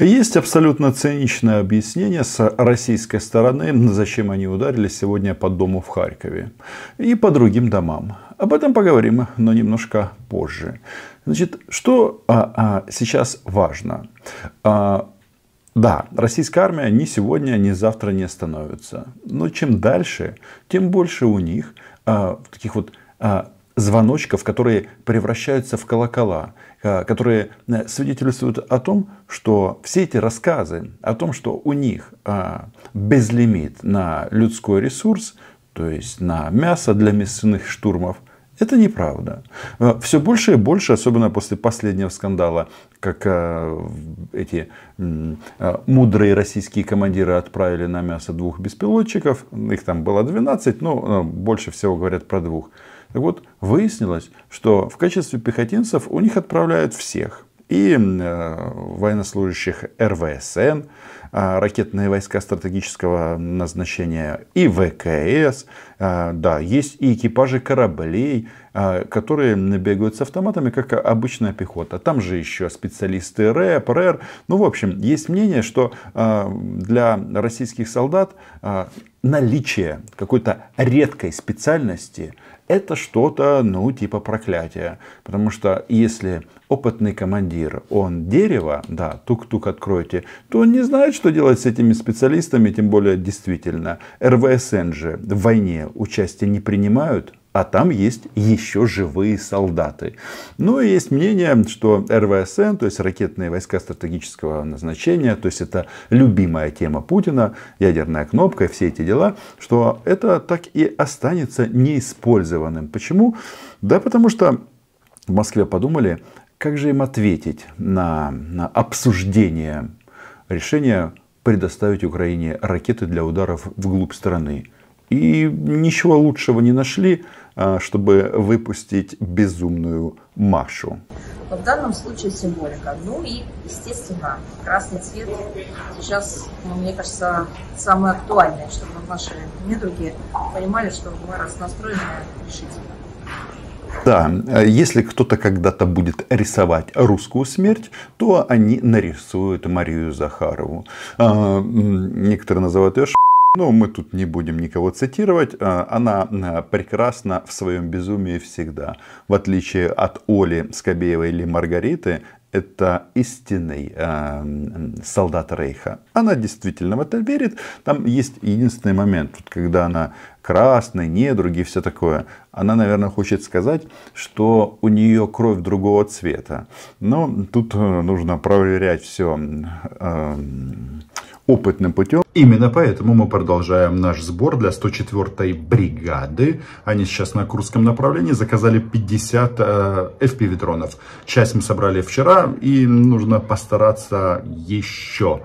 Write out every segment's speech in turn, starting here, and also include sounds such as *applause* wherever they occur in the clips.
Есть абсолютно циничное объяснение с российской стороны, зачем они ударили сегодня по дому в Харькове и по другим домам. Об этом поговорим, но немножко позже. Значит, что а, а, сейчас важно? А, да, российская армия ни сегодня, ни завтра не остановится. Но чем дальше, тем больше у них а, таких вот а, звоночков, которые превращаются в колокола. Э, которые э, свидетельствуют о том, что все эти рассказы о том, что у них э, безлимит на людской ресурс, то есть на мясо для мясных штурмов, это неправда. Все больше и больше, особенно после последнего скандала, как эти мудрые российские командиры отправили на мясо двух беспилотчиков. Их там было 12, но больше всего говорят про двух. Так вот, выяснилось, что в качестве пехотинцев у них отправляют всех. И э, военнослужащих РВСН, э, ракетные войска стратегического назначения, и ВКС, э, да, есть и экипажи кораблей, а, которые набегают с автоматами, как обычная пехота. Там же еще специалисты РЭП, РЭР. Ну, в общем, есть мнение, что для российских солдат наличие какой-то редкой специальности это что-то, ну, типа проклятия. Потому что если опытный командир, он дерево, да, тук-тук откройте, то он не знает, что делать с этими специалистами, тем более действительно. РВСН же в войне участие не принимают, а там есть еще живые солдаты. Ну и есть мнение, что РВСН, то есть ракетные войска стратегического назначения, то есть это любимая тема Путина, ядерная кнопка и все эти дела, что это так и останется неиспользованным. Почему? Да потому что в Москве подумали, как же им ответить на, на обсуждение решения предоставить Украине ракеты для ударов вглубь страны. И ничего лучшего не нашли, а, чтобы выпустить безумную Машу. В данном случае символика. Ну и, естественно, красный цвет сейчас, ну, мне кажется, самый актуальный, чтобы наши недруги понимали, что мы раз настроены решительно. Да, а если кто-то когда-то будет рисовать русскую смерть, то они нарисуют Марию Захарову. А, некоторые называют ее но мы тут не будем никого цитировать. Э, она э, прекрасна в своем безумии всегда. В отличие от Оли Скобеевой или Маргариты, это истинный э, солдат Рейха. Она действительно в это верит. Там есть единственный момент, вот, когда она красный, недруги, все такое. Она, наверное, хочет сказать, что у нее кровь другого цвета. Но тут э, нужно проверять все э, опытным путем. Именно поэтому мы продолжаем наш сбор для 104-й бригады. Они сейчас на Курском направлении заказали 50 э, FPV-дронов. Часть мы собрали вчера и нужно постараться еще.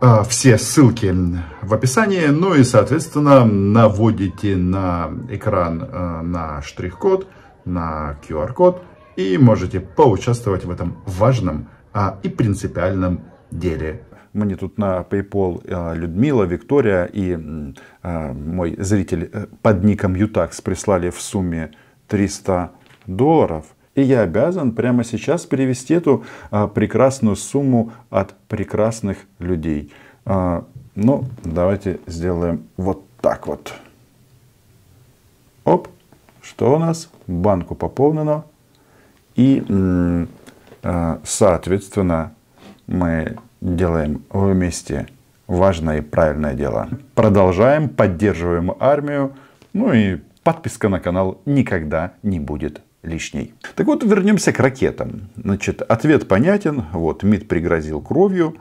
Э, все ссылки в описании, ну и, соответственно, наводите на экран э, на штрих-код, на QR-код и можете поучаствовать в этом важном а и принципиальном деле мне тут на PayPal а, Людмила, Виктория и а, мой зритель э, под ником Ютакс прислали в сумме 300 долларов. И я обязан прямо сейчас перевести эту а, прекрасную сумму от прекрасных людей. Ну, давайте сделаем вот так вот. Оп, что у нас? Банку пополнено. И, соответственно, мы делаем вместе важное и правильное дело. Продолжаем, поддерживаем армию. Ну и подписка на канал никогда не будет лишней. Так вот, вернемся к ракетам. Значит, ответ понятен. Вот, МИД пригрозил кровью.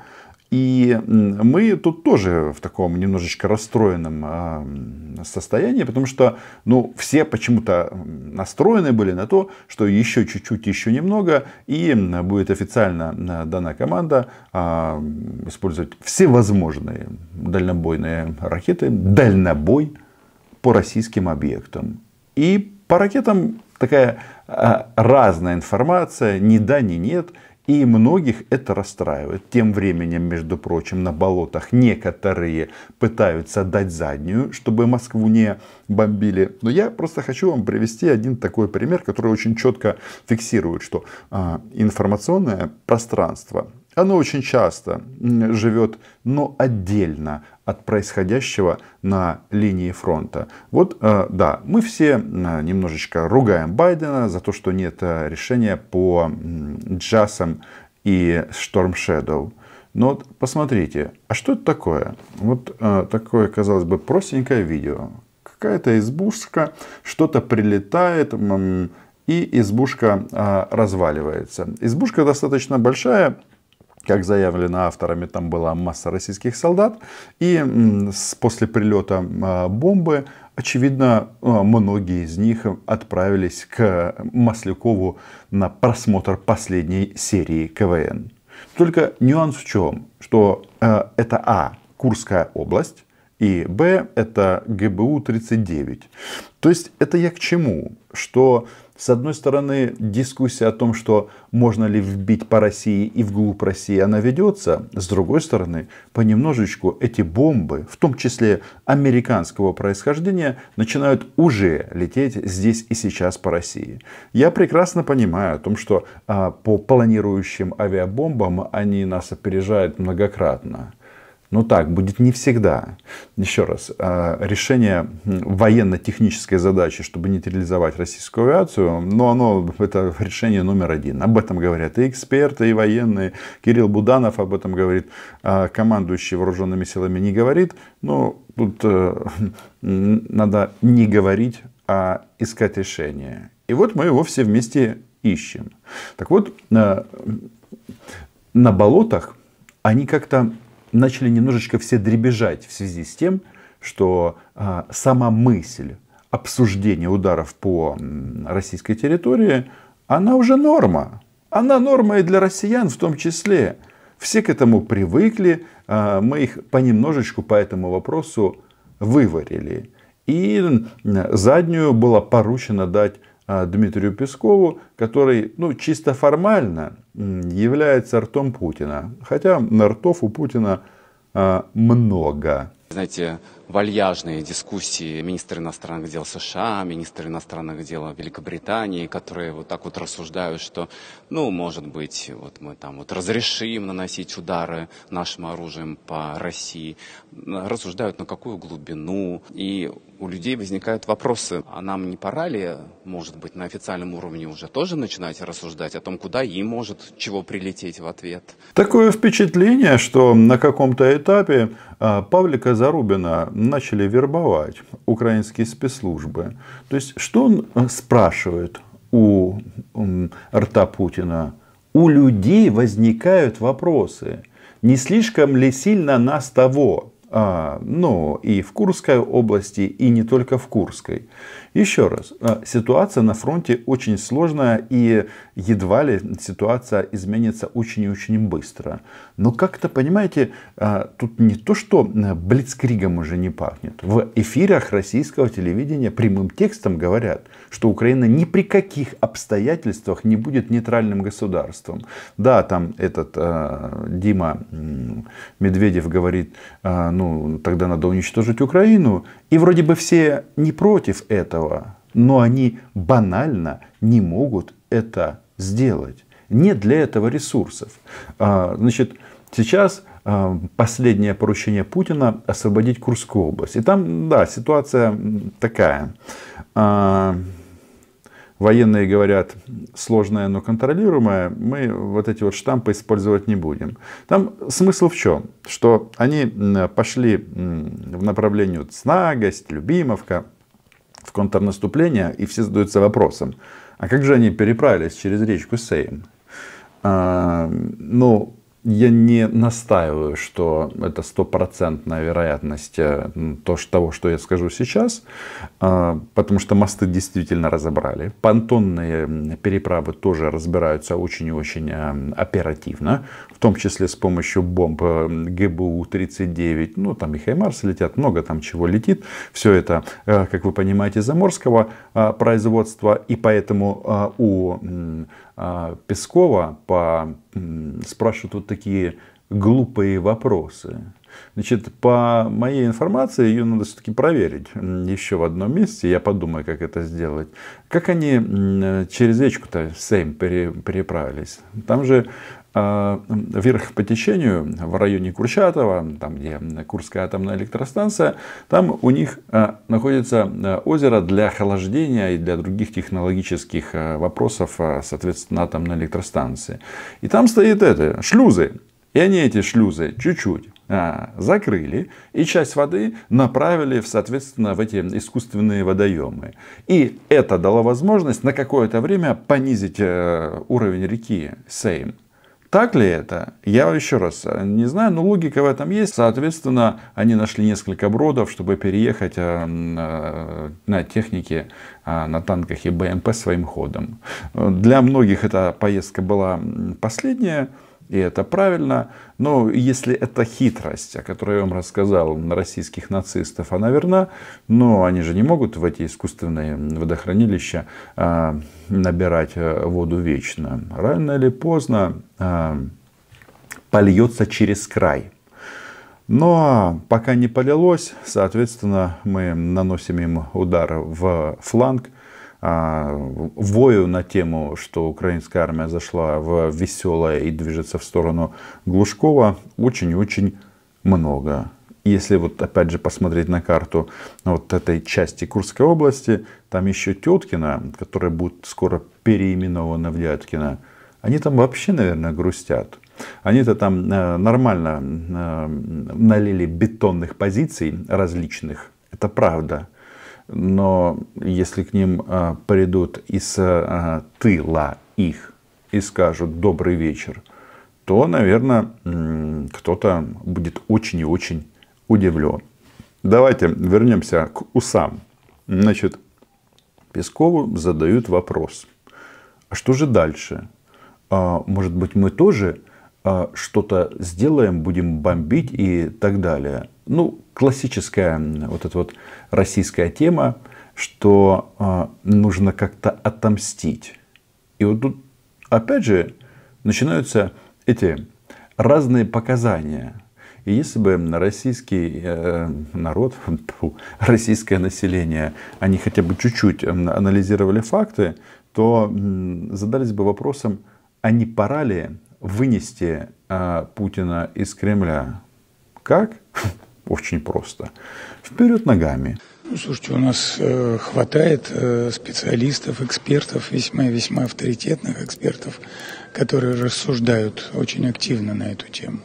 И мы тут тоже в таком немножечко расстроенном а, состоянии, потому что ну, все почему-то настроены были на то, что еще чуть-чуть, еще немного, и будет официально э, дана команда а, использовать всевозможные дальнобойные ракеты, дальнобой по российским объектам. И по ракетам такая а, разная информация, ни да, ни нет – и многих это расстраивает. Тем временем, между прочим, на болотах некоторые пытаются дать заднюю, чтобы Москву не бомбили. Но я просто хочу вам привести один такой пример, который очень четко фиксирует, что а, информационное пространство оно очень часто живет, но отдельно от происходящего на линии фронта. Вот, э, да, мы все немножечко ругаем Байдена за то, что нет э, решения по джасам и Storm Shadow. Но вот посмотрите, а что это такое? Вот э, такое, казалось бы, простенькое видео. Какая-то избушка, что-то прилетает, и избушка разваливается. Избушка достаточно большая, как заявлено авторами, там была масса российских солдат. И после прилета а, бомбы, очевидно, а, многие из них отправились к Маслякову на просмотр последней серии КВН. Только нюанс в чем, что а, это А, Курская область, и Б, это ГБУ-39. То есть это я к чему? Что с одной стороны, дискуссия о том, что можно ли вбить по России и вглубь России, она ведется. С другой стороны, понемножечку эти бомбы, в том числе американского происхождения, начинают уже лететь здесь и сейчас по России. Я прекрасно понимаю о том, что а, по планирующим авиабомбам они нас опережают многократно. Но ну так будет не всегда. Еще раз, а, решение военно-технической задачи, чтобы нейтрализовать российскую авиацию, но ну, оно, это решение номер один. Об этом говорят и эксперты, и военные. Кирилл Буданов об этом говорит, а, командующий вооруженными силами не говорит. Но ну, тут э, надо не говорить, а искать решение. И вот мы его все вместе ищем. Так вот, э, на болотах они как-то начали немножечко все дребезжать в связи с тем, что а, сама мысль обсуждения ударов по российской территории, она уже норма. Она норма и для россиян в том числе. Все к этому привыкли, а, мы их понемножечку по этому вопросу выварили. И заднюю было поручено дать а, Дмитрию Пескову, который ну, чисто формально является ртом Путина. Хотя ртов у Путина а, много. Знаете, вальяжные дискуссии министра иностранных дел США, министра иностранных дел Великобритании, которые вот так вот рассуждают, что, ну, может быть, вот мы там вот разрешим наносить удары нашим оружием по России, рассуждают на какую глубину. И у людей возникают вопросы, а нам не пора ли, может быть, на официальном уровне уже тоже начинать рассуждать о том, куда им может чего прилететь в ответ? Такое впечатление, что на каком-то этапе а, Павлика Зарубина начали вербовать украинские спецслужбы. То есть, что он а, спрашивает у рта Путина? У людей возникают вопросы. Не слишком ли сильно нас того? А, но ну, и в Курской области, и не только в Курской. Еще раз, а, ситуация на фронте очень сложная и едва ли ситуация изменится очень и очень быстро. Но как-то, понимаете, а, тут не то, что блицкригом уже не пахнет. В эфирах российского телевидения прямым текстом говорят, что Украина ни при каких обстоятельствах не будет нейтральным государством. Да, там этот Дима Медведев говорит, ну, тогда надо уничтожить Украину. И вроде бы все не против этого, но они банально не могут это сделать. Нет для этого ресурсов. А, значит, сейчас а, последнее поручение Путина освободить Курскую область. И там, да, ситуация такая. А, военные говорят сложное, но контролируемое, мы вот эти вот штампы использовать не будем. Там смысл в чем? Что они пошли в направлении вот Любимовка, в контрнаступление, и все задаются вопросом, а как же они переправились через речку Сейм? А, ну, я не настаиваю, что это стопроцентная вероятность э, то, того, что я скажу сейчас, а, потому что мосты действительно разобрали. Понтонные переправы тоже разбираются очень и очень э, оперативно, в том числе с помощью бомб э, ГБУ-39, ну там и Хаймарс летят, много там чего летит. Все это, как вы понимаете, заморского а, производства, и поэтому а, у а, Пескова по, спрашивают вот такие глупые вопросы. Значит, по моей информации, ее надо все-таки проверить еще в одном месте. Я подумаю, как это сделать. Как они через речку-то Сейм переправились? Там же Э, вверх по течению, в районе Курчатова, там где Курская атомная электростанция, там у них э, находится э, озеро для охлаждения и для других технологических вопросов, соответственно, атомной электростанции. И там стоят это, шлюзы. И они эти шлюзы чуть-чуть закрыли и часть воды направили, соответственно, в эти искусственные водоемы. И это дало возможность на какое-то время понизить уровень реки Сейм. Так ли это? Я еще раз э, не знаю, но логика в этом есть. Соответственно, они нашли несколько бродов, чтобы переехать э, э, на технике, на танках и БМП своим ходом. Для многих эта поездка была последняя и это правильно. Но если это хитрость, о которой я вам рассказал, на российских нацистов, она верна, но они же не могут в эти искусственные водохранилища а, э, набирать воду вечно. Рано или поздно э, польется через край. Но пока не полилось, соответственно, мы наносим им удар в фланг – а, вою на тему, что украинская армия зашла в веселое и движется в сторону Глушкова, очень-очень много. Если вот опять же посмотреть на карту вот этой части Курской области, там еще Теткина, которая будет скоро переименована в Вяткина, они там вообще, наверное, грустят. Они-то там э, нормально э, налили бетонных позиций различных, это правда но если к ним а, придут из а, тыла их и скажут «добрый вечер», то, наверное, кто-то будет очень и очень удивлен. Давайте вернемся к усам. Значит, Пескову задают вопрос. А что же дальше? А, может быть, мы тоже а, что-то сделаем, будем бомбить и так далее. Ну, классическая вот эта вот российская тема, что а, нужно как-то отомстить. И вот тут опять же начинаются эти разные показания. И если бы российский э, народ, *laughs* российское население, они хотя бы чуть-чуть анализировали факты, то задались бы вопросом, а не пора ли вынести э, Путина из Кремля. Как? *laughs* Очень просто. Вперед ногами. Ну, слушайте, у нас э, хватает э, специалистов, экспертов, весьма-весьма авторитетных экспертов, которые рассуждают очень активно на эту тему.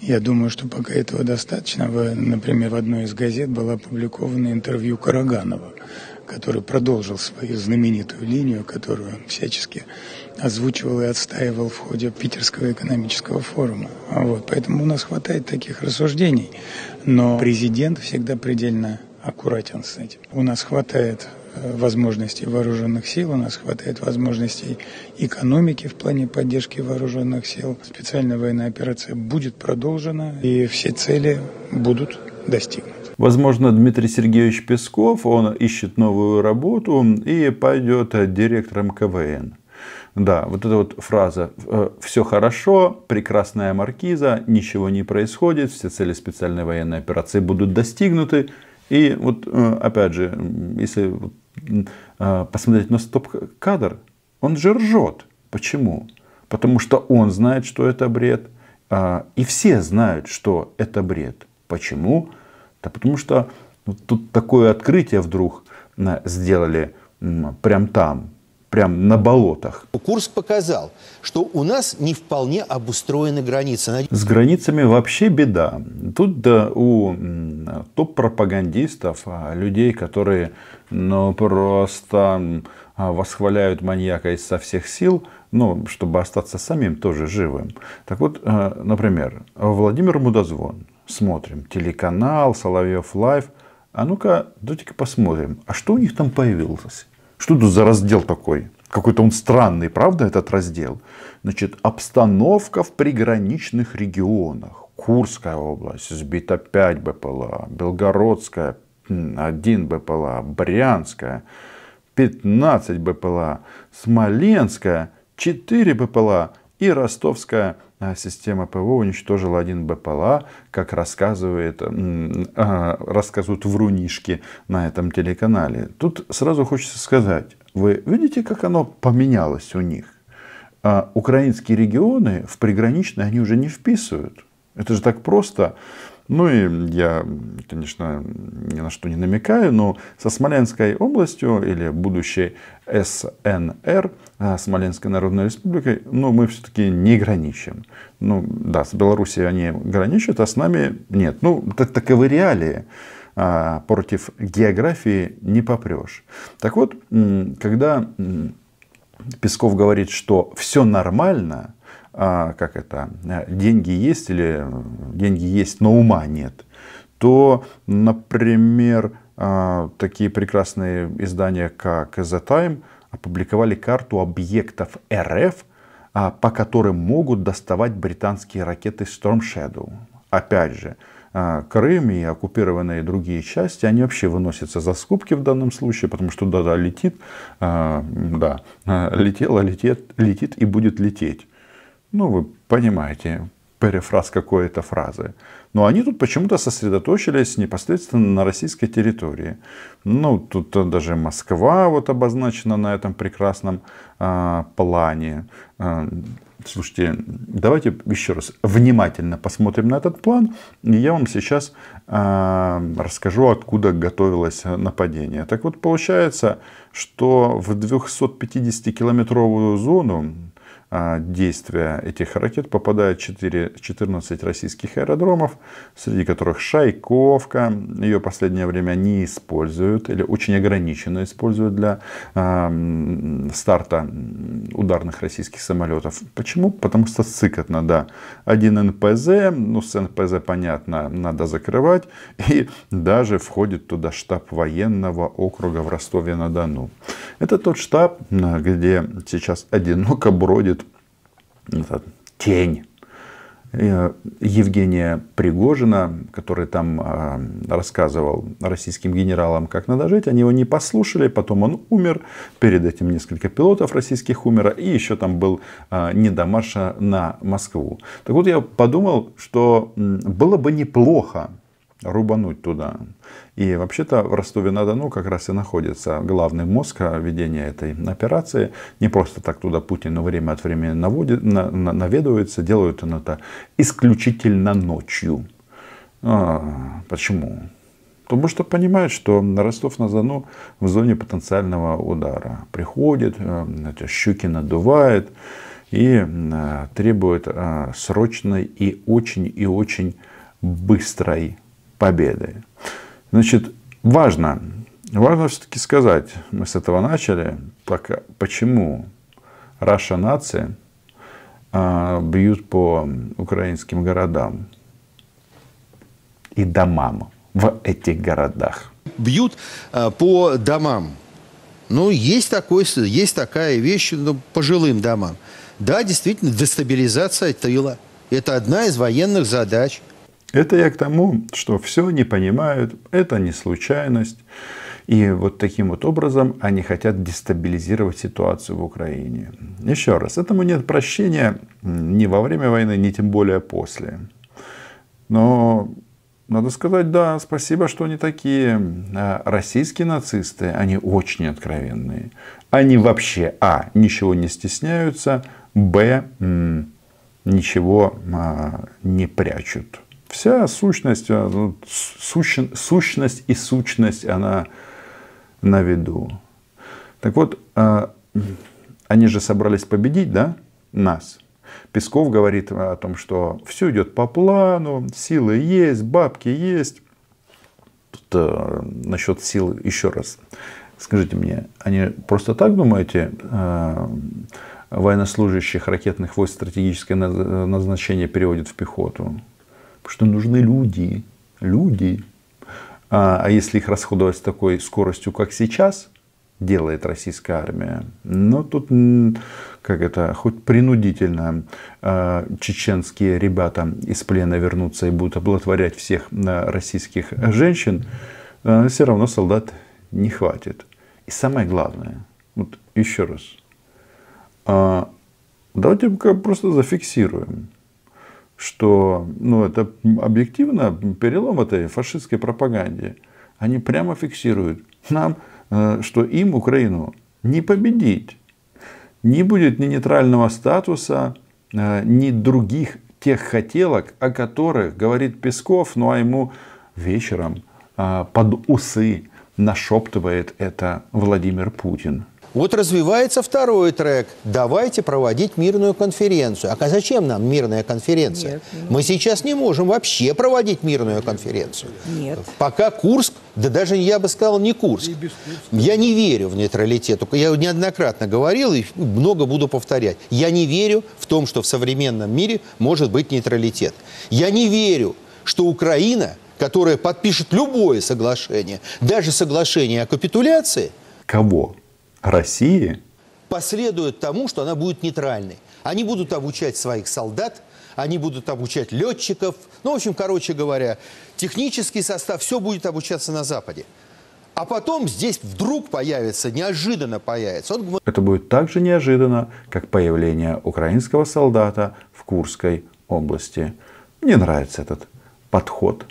Я думаю, что пока этого достаточно. Вы, например, в одной из газет было опубликовано интервью Караганова, который продолжил свою знаменитую линию, которую всячески озвучивал и отстаивал в ходе Питерского экономического форума. А вот. Поэтому у нас хватает таких рассуждений. Но президент всегда предельно аккуратен с этим. У нас хватает э, возможностей вооруженных сил, у нас хватает возможностей экономики в плане поддержки вооруженных сил. Специальная военная операция будет продолжена, и все цели будут достигнуты. Возможно, Дмитрий Сергеевич Песков, он ищет новую работу и пойдет э, директором КВН. Да, вот эта вот фраза э, «все хорошо, прекрасная маркиза, ничего не происходит, все цели специальной военной операции будут достигнуты». И вот э, опять же, если э, посмотреть на стоп-кадр, он же ржет. Почему? Потому что он знает, что это бред. А, и все знают, что это бред. Почему? Да потому что тут такое открытие вдруг сделали прям там, прям на болотах. Курск показал, что у нас не вполне обустроена граница. С границами вообще беда. Тут да, у топ-пропагандистов, а, людей, которые ну, просто а, восхваляют маньяка из со всех сил, ну, чтобы остаться самим тоже живым. Так вот, а, например, Владимир Мудозвон. Смотрим телеканал, Соловьев Лайв. А ну-ка, давайте-ка посмотрим, а что у них там появилось? Что тут за раздел такой? Какой-то он странный, правда, этот раздел? Значит, обстановка в приграничных регионах. Курская область, сбито 5 БПЛА, Белгородская 1 БПЛА, Брянская 15 БПЛА, Смоленская 4 БПЛА, и ростовская а, система ПВО уничтожила один БПЛА, как рассказывает, а, рассказывают врунишки на этом телеканале. Тут сразу хочется сказать, вы видите, как оно поменялось у них? А украинские регионы в приграничные они уже не вписывают. Это же так просто. Ну и я, конечно, ни на что не намекаю, но со Смоленской областью или будущей СНР, а, Смоленской Народной Республикой, ну, мы все-таки не граничим. Ну, да, с Белоруссией они граничат, а с нами нет. Ну, так, таковы реалии. А, против географии не попрешь. Так вот, когда Песков говорит, что все нормально – а, как это, э, деньги есть или деньги есть, но ума нет, то, например, э, такие прекрасные издания, как The Time, опубликовали карту объектов РФ, а, по которым могут доставать британские ракеты Storm Shadow. Опять же, э, Крым и оккупированные другие части, они вообще выносятся за скобки в данном случае, потому что да, да, летит, да, летело, летит, летит и будет лететь ну вы понимаете, перефраз какой-то фразы. Но они тут почему-то сосредоточились непосредственно на российской территории. Ну, тут даже Москва вот обозначена на этом прекрасном э, плане. Э, слушайте, давайте еще раз внимательно посмотрим на этот план. И я вам сейчас э, расскажу, откуда готовилось нападение. Так вот, получается, что в 250-километровую зону а, действия этих ракет попадает 4, 14 российских аэродромов, среди которых Шайковка. Ее последнее время не используют или очень ограниченно используют для э, старта ударных российских самолетов. Почему? Потому что сыкотно, да. Один НПЗ, ну с НПЗ понятно, надо закрывать. *laughs* И даже входит туда штаб военного округа в Ростове-на-Дону. Это тот штаб, где сейчас одиноко бродит это тень э, Евгения Пригожина, который там а, рассказывал российским генералам, как надо жить. Они его не послушали, потом он умер. Перед этим несколько пилотов российских умерло. И еще там был а, Недомаша на Москву. Так вот, я подумал, что было бы неплохо, рубануть туда. И вообще-то в Ростове-на-Дону как раз и находится главный мозг ведения этой операции. Не просто так туда но время от времени наводит, на, на, наведывается, делают он это исключительно ночью. А, почему? Потому что понимают, что на Ростов-на-Дону в зоне потенциального удара. Приходит, э, щуки надувает и э, требует э, срочной и очень и очень быстрой победы. Значит, важно, важно все-таки сказать, мы с этого начали, пока, почему Раша нации а, бьют по украинским городам и домам в этих городах. Бьют а, по домам. Ну, есть, такой, есть такая вещь ну, пожилым домам. Да, действительно, дестабилизация тыла. Это одна из военных задач – это я к тому, что все не понимают, это не случайность. И вот таким вот образом они хотят дестабилизировать ситуацию в Украине. Еще раз, этому нет прощения ни во время войны, ни тем более после. Но надо сказать, да, спасибо, что они такие. А российские нацисты, они очень откровенные. Они вообще, а, ничего не стесняются, б, ничего а, не прячут. Вся сущность, а, ну, сущность и сущность, она на виду. Так вот, а, они же собрались победить, да, нас. Песков говорит о том, что все идет по плану, силы есть, бабки есть. Тут э, а, насчет сил еще раз. Скажите мне, они просто так думаете, э, военнослужащих ракетных войск стратегическое назначение переводят в пехоту? что нужны люди. Люди. А, а если их расходовать с такой скоростью, как сейчас, делает российская армия. Но ну, тут, как это, хоть принудительно а, чеченские ребята из плена вернутся и будут оплодотворять всех а, российских женщин, а, все равно солдат не хватит. И самое главное, вот еще раз, давайте просто зафиксируем что ну, это объективно перелом этой фашистской пропаганде. Они прямо фиксируют нам, э, что им, Украину, не победить. Не будет ни нейтрального статуса, э, ни других тех хотелок, о которых говорит Песков, ну а ему вечером э, под усы нашептывает это Владимир Путин. Вот развивается второй трек. Давайте проводить мирную конференцию. А зачем нам мирная конференция? Нет, нет. Мы сейчас не можем вообще проводить мирную конференцию. Нет. Пока Курск, да даже я бы сказал не Курск. Я не верю в нейтралитет. Я неоднократно говорил и много буду повторять. Я не верю в том, что в современном мире может быть нейтралитет. Я не верю, что Украина, которая подпишет любое соглашение, даже соглашение о капитуляции... Кого? России последует тому, что она будет нейтральной. Они будут обучать своих солдат, они будут обучать летчиков. Ну, в общем, короче говоря, технический состав, все будет обучаться на Западе. А потом здесь вдруг появится, неожиданно появится. Он... Гм- Это будет так же неожиданно, как появление украинского солдата в Курской области. Мне нравится этот подход.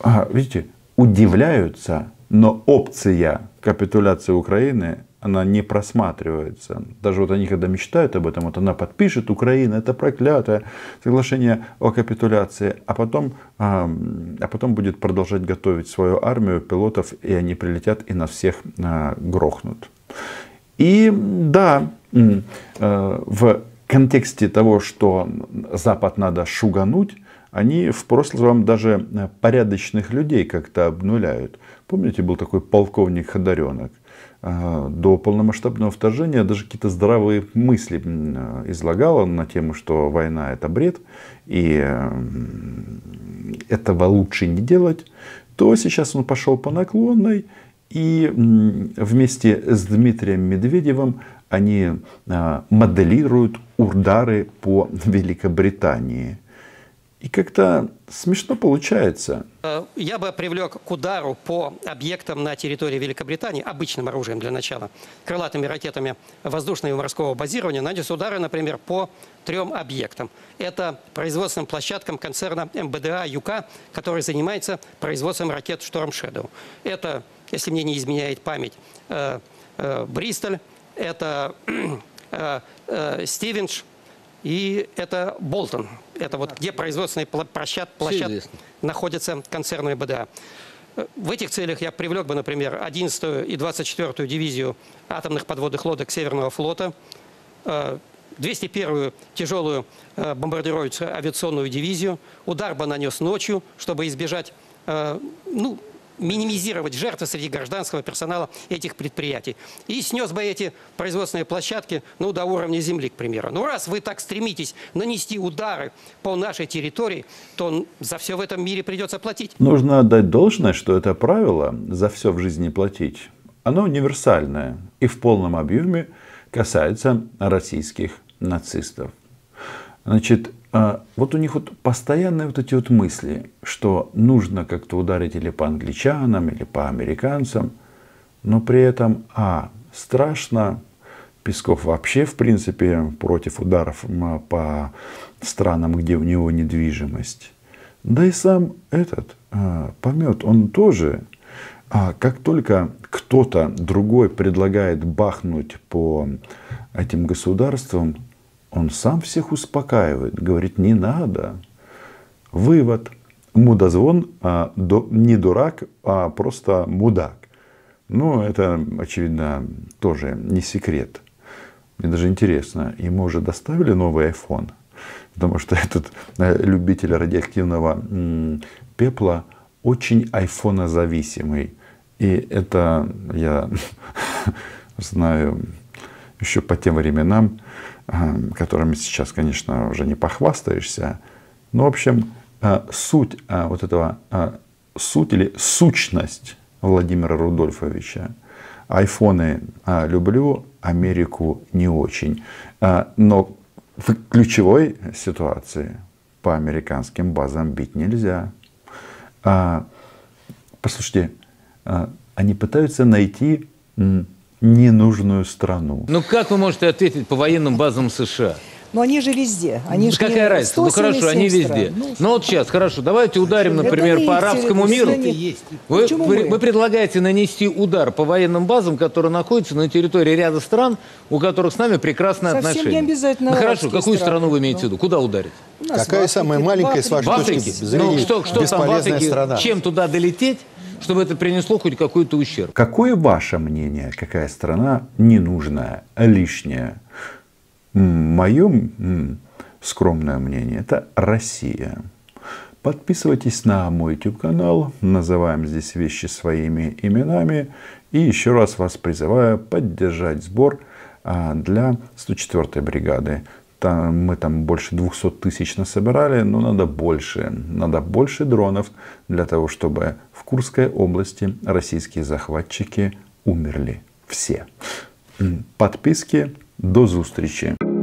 А, видите, удивляются, но опция капитуляции Украины она не просматривается. Даже вот они, когда мечтают об этом, вот она подпишет, Украина, это проклятое соглашение о капитуляции, а потом, а, потом будет продолжать готовить свою армию пилотов, и они прилетят и на всех а, грохнут. И да, э, в контексте того, что Запад надо шугануть, они в прошлом даже э, порядочных людей как-то обнуляют. Помните, был такой полковник Ходоренок? до полномасштабного вторжения даже какие-то здравые мысли э, излагала на тему, что война это бред, и э, этого лучше не делать, то сейчас он пошел по наклонной, и вместе с Дмитрием Медведевым они э, моделируют удары по Великобритании. И как-то смешно получается. Э, я бы привлек к удару по объектам на территории Великобритании, обычным оружием для начала, крылатыми ракетами воздушного и морского базирования, нанес удары, например, по трем объектам. Это производственным площадкам концерна МБДА ЮК, который занимается производством ракет «Шторм Шэдоу». Это, если мне не изменяет память, э, э, Бристоль, это *clears throat* Стивенш и это Болтон это вот где производственные площадки находятся концерны БДА. В этих целях я привлек бы, например, 11 и 24 дивизию атомных подводных лодок Северного флота, 201-ю э, тяжелую э, бомбардировочную авиационную дивизию. Удар бы нанес ночью, чтобы избежать э, ну, минимизировать жертвы среди гражданского персонала этих предприятий. И снес бы эти производственные площадки ну, до уровня земли, к примеру. Но ну, раз вы так стремитесь нанести удары по нашей территории, то за все в этом мире придется платить. Нужно отдать должное, что это правило «за все в жизни платить». Оно универсальное и в полном объеме касается российских нацистов. Значит, а, вот у них вот постоянные вот эти вот мысли, что нужно как-то ударить или по англичанам, или по американцам, но при этом, а, страшно, Песков вообще, в принципе, против ударов а, по странам, где у него недвижимость. Да и сам этот а, помет, он тоже, а, как только кто-то другой предлагает бахнуть по этим государствам, он сам всех успокаивает, говорит, не надо. Вывод. Мудозвон а, до, не дурак, а просто мудак. Ну, это, очевидно, тоже не секрет. Мне даже интересно, ему уже доставили новый iPhone? Потому что *laughs* этот э, любитель радиоактивного пепла очень айфонозависимый. И это я *laughs* знаю еще по тем временам, которыми сейчас, конечно, уже не похвастаешься. Но, ну, в общем, э, суть э, вот этого, э, суть или сущность Владимира Рудольфовича. Айфоны люблю, Америку не очень. Но в ключевой ситуации по американским базам бить нельзя. Послушайте, они пытаются найти ненужную страну. Ну как вы можете ответить по военным базам США? Но они же везде. Они ну, Какая разница? Ну хорошо, они стран. везде. Ну, ну вот сейчас, хорошо, давайте ударим, ну, например, по арабскому миру. Ну, вы, вы, вы предлагаете нанести удар по военным базам, которые находятся на территории ряда стран, у которых с нами прекрасные Совсем отношения. не обязательно Ну хорошо, какую страны, страну вы имеете в ну. виду? Куда ударить? Какая самая маленькая с вашей точки зрения ну, что, что там в Африке? страна? Чем туда долететь? чтобы это принесло хоть какой-то ущерб. Какое ваше мнение, какая страна ненужная, лишняя? Мое скромное мнение – это Россия. Подписывайтесь на мой YouTube канал, называем здесь вещи своими именами. И еще раз вас призываю поддержать сбор а, для 104-й бригады там, мы там больше 200 тысяч насобирали, но надо больше. Надо больше дронов для того, чтобы в Курской области российские захватчики умерли все. Подписки. До встречи.